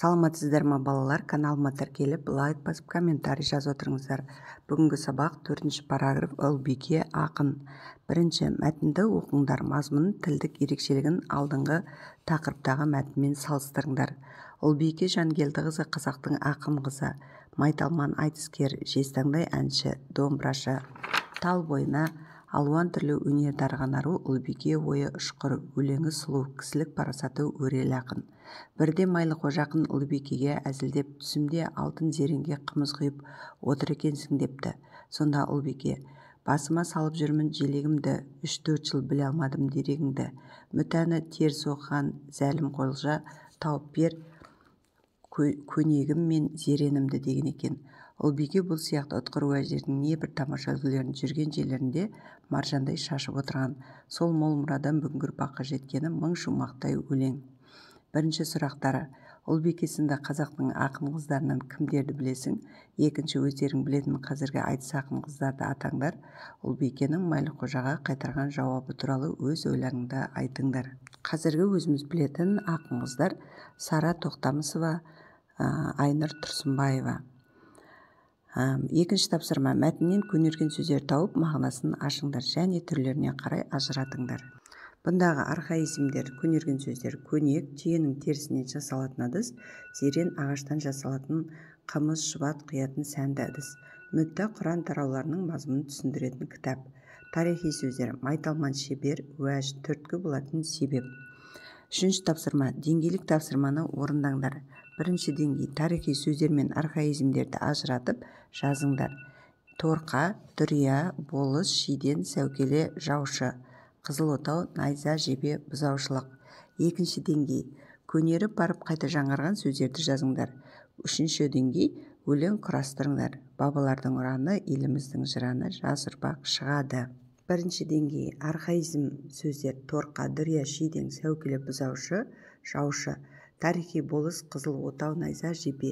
саламатсыздар ма балалар каналыма тіркеліп лайк басып комментарий жазып отырыңыздар бүгінгі сабақ төртінші параграф ұлбике ақын бірінші мәтінді оқыңдар мазмұн тілдік ерекшелігін алдыңғы тақырыптағы мәтінмен салыстырыңдар ұлбике жангелдіқызы қазақтың ақын қызы майталман айтыскер жезтаңдай әнші домбырашы тал бойына алуан түрлі өнер дарыған ару ұлбике ойы ұшқыр өлеңі сұлу кісілік парасаты өрелі ақын бірде майлы қожақын ұлыбекеге әзілдеп түсімде алтын зереңге қымыз құйып отыр екенсің депті сонда ұлбике басыма салып жүрмін желегімді үш-төрт жыл біле алмадым дерегіңді мүтәні тер соққан зәлім қолжа тауып бер көнегім мен зеренімді деген екен ұлбике бұл сияқты ұтқыр уәждердің небір тамаша үлгілерін жүрген жерлерінде маржандай шашып отырған сол мол мұрадан бүгінгі ұрпаққа жеткені мың шумақтай өлең бірінші сұрақтары ұлбике сынды қазақтың ақын қыздарынан кімдерді білесің екінші өздерің білетін қазіргі айтыс ақын қыздарды атаңдар ұлбикенің майлықожаға қайтарған жауабы туралы өз ойларыңды айтыңдар қазіргі өзіміз білетін ақын қыздар сара тоқтамысова айнұр тұрсынбаева екінші тапсырма мәтіннен көнерген сөздер тауып мағынасын ашыңдар және түрлеріне қарай ажыратыңдар бұндағы архаизмдер көнерген сөздер көнек түйенің терісінен жасалатын ыдыс зерен ағаштан жасалатын қымыз шұбат құятын сәнді ыдыс құран тарауларының мазмұнын түсіндіретін кітап тарихи сөздер майталман шебер уәж түрткі болатын себеп үшінші тапсырма деңгейлік тапсырманы орындаңдар бірінші деңгей тарихи сөздер мен архаизмдерді ажыратып жазыңдар торқа дүрия болыс шиден сәукеле жаушы қызыл отау найза жебе бұзаушылық екінші деңгей көнеріп барып қайта жаңарған сөздерді жазыңдар үшінші деңгей өлең құрастырыңдар бабалардың ұраны еліміздің жыраны жас ұрпақ шығады бірінші деңгей архаизм сөздер торқа дүрия шидең сәукеле бұзаушы жаушы тарихи болыс қызыл отау найза жебе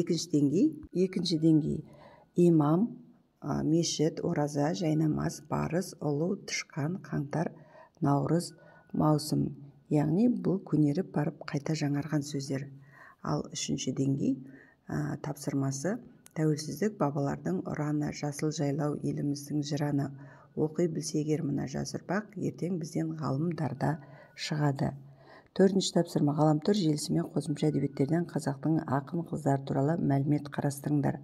екінші деңгей екінші деңгей имам мешіт ораза жайнамаз барыс ұлу тышқан қаңтар наурыз маусым яғни бұл көнеріп барып қайта жаңарған сөздер ал үшінші деңгей тапсырмасы тәуелсіздік бабалардың ұраны жасыл жайлау еліміздің жыраны оқи білсе егер мына жас ұрпақ ертең бізден ғалымдарда шығады төртінші тапсырма ғаламтор желісімен қосымша әдебиеттерден қазақтың ақын қыздары туралы мәлімет қарастырыңдар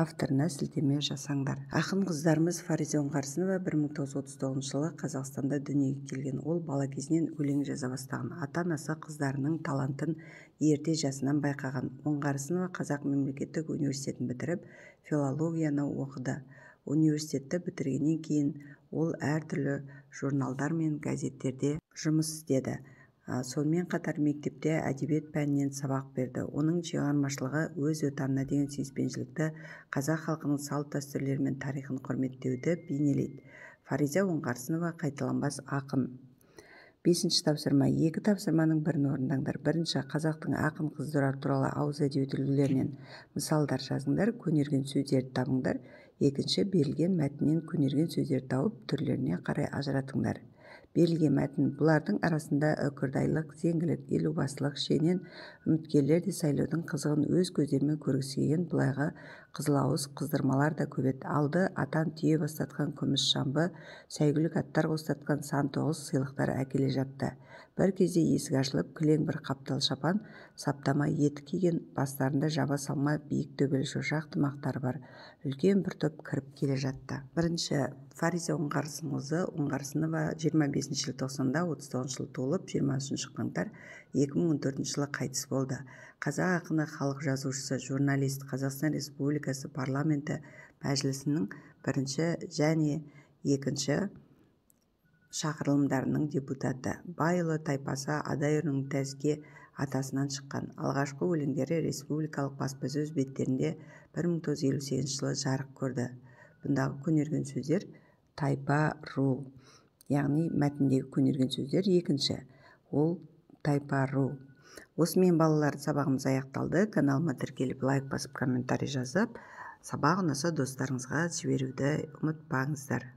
авторына сілтеме жасаңдар ақын қыздарымыз фариза оңғарсынова бір мың жылы қазақстанда дүниеге келген ол бала кезінен өлең жаза бастаған ата анасы қыздарының талантын ерте жасынан байқаған оңғарсынова қазақ мемлекеттік университетін бітіріп филологияны оқыды университетті бітіргеннен кейін ол әртүрлі журналдар мен газеттерде жұмыс істеді сонымен қатар мектепте әдебиет пәнінен сабақ берді оның шығармашылығы өз отанына деген сүйіспеншілікті қазақ халқының салт-дәстүрлері мен тарихын құрметтеуді бейнелейді фариза оңғарсынова қайталанбас ақын бесінші тапсырма екі тапсырманың бірін орындаңдар бірінші қазақтың ақын қыздары туралы ауыз әдебиет үлгілерінен мысалдар жазыңдар көнерген сөздерді табыңдар екінші берілген мәтіннен көнерген сөздерді тауып түрлеріне қарай ажыратыңдар берілген мәтін бұлардың арасында үкірдайлық зеңгілік елубасылық шенен үміткерлер де сайлаудың қызығын өз көздерімен көргісі келген былайғы қызылауыз қыздырмалар да көп еді алды атан түйе бастатқан күміс шамбы сәйгүлік аттар қостатқан сан тоғыз сыйлықтар әкеле жатты бір кезде есік ашылып кілең бір қаптал шапан саптама етік киген бастарында жаба салма биік төбел шошақ тымақтары бар үлкен бір топ кіріп келе жатты бірінші фариза оңғарсынқызы оңғарсынова жиырма бес бесінші желтоқсанда отыз тоғызыншы жылы толып жиырма үшінші қаңтар екі мың он төртінші жылы қайтыс болды қазақ ақыны халық жазушысы журналист қазақстан республикасы парламенті мәжілісінің бірінші және екінші шақырылымдарының депутаты байұлы тайпасы адайұлының тәзге атасынан шыққан алғашқы өлеңдері республикалық баспасөз беттерінде сегізінші жылы жарық көрді бұндағы көнерген сөздер тайпа ру яғни мәтіндегі көнерген сөздер екінші ол тайпару осымен балалар сабағымыз аяқталды каналыма тіркеліп лайк басып комментарий жазып сабақ ұнаса достарыңызға жіберуді ұмытпаңыздар